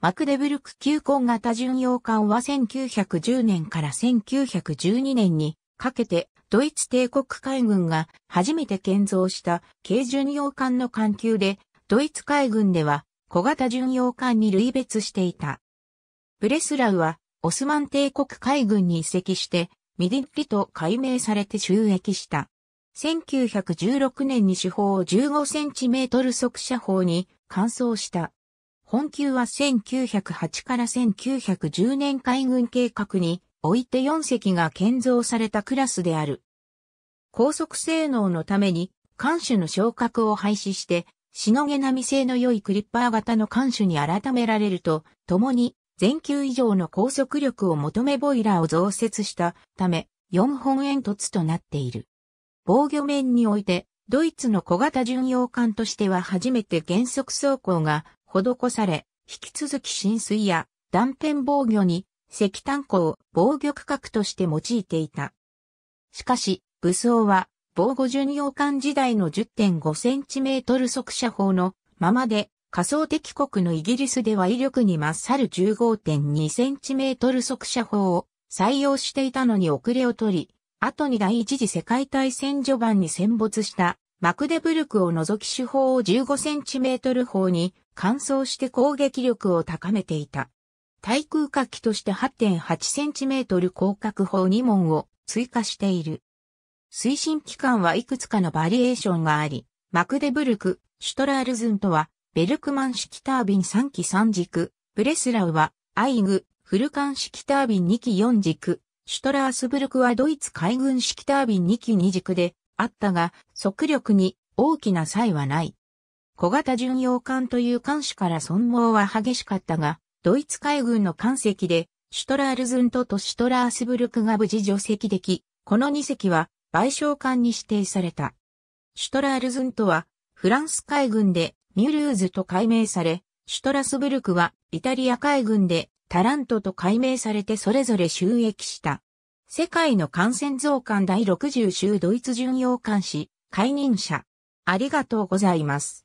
マクデブルク急行型巡洋艦は1910年から1912年にかけてドイツ帝国海軍が初めて建造した軽巡洋艦の艦級でドイツ海軍では小型巡洋艦に類別していた。ブレスラウはオスマン帝国海軍に移籍してミディッリと改名されて収益した。1916年に法を15センチメートル速射砲に換装した。本級は1908から1910年海軍計画において4隻が建造されたクラスである。高速性能のために艦首の昇格を廃止して、しのげ並性の良いクリッパー型の艦首に改められると、共に全球以上の高速力を求めボイラーを増設したため、4本煙突となっている。防御面において、ドイツの小型巡洋艦としては初めて減速走行が施され、引き続き浸水や断片防御に石炭鉱を防御区画として用いていた。しかし、武装は防護巡洋艦時代の10.5センチメートル速射砲のままで仮想敵国のイギリスでは威力に勝る15.2センチメートル速射砲を採用していたのに遅れを取り、後に第一次世界大戦序盤に戦没したマクデブルクを除き手法を15センチメートル砲に乾燥して攻撃力を高めていた。対空火器として 8.8cm 広角砲2門を追加している。推進機関はいくつかのバリエーションがあり、マクデブルク、シュトラールズンとは、ベルクマン式タービン3機3軸、ブレスラウは、アイグ、フルカン式タービン2機4軸、シュトラースブルクはドイツ海軍式タービン2機2軸であったが、速力に大きな差異はない。小型巡洋艦という艦種から損耗は激しかったが、ドイツ海軍の艦籍で、シュトラールズントとシュトラースブルクが無事除籍でき、この2隻は賠償艦に指定された。シュトラールズントは、フランス海軍でミュルーズと改名され、シュトラスブルクはイタリア海軍でタラントと改名されてそれぞれ収益した。世界の艦船増艦第60州ドイツ巡洋艦士、解任者。ありがとうございます。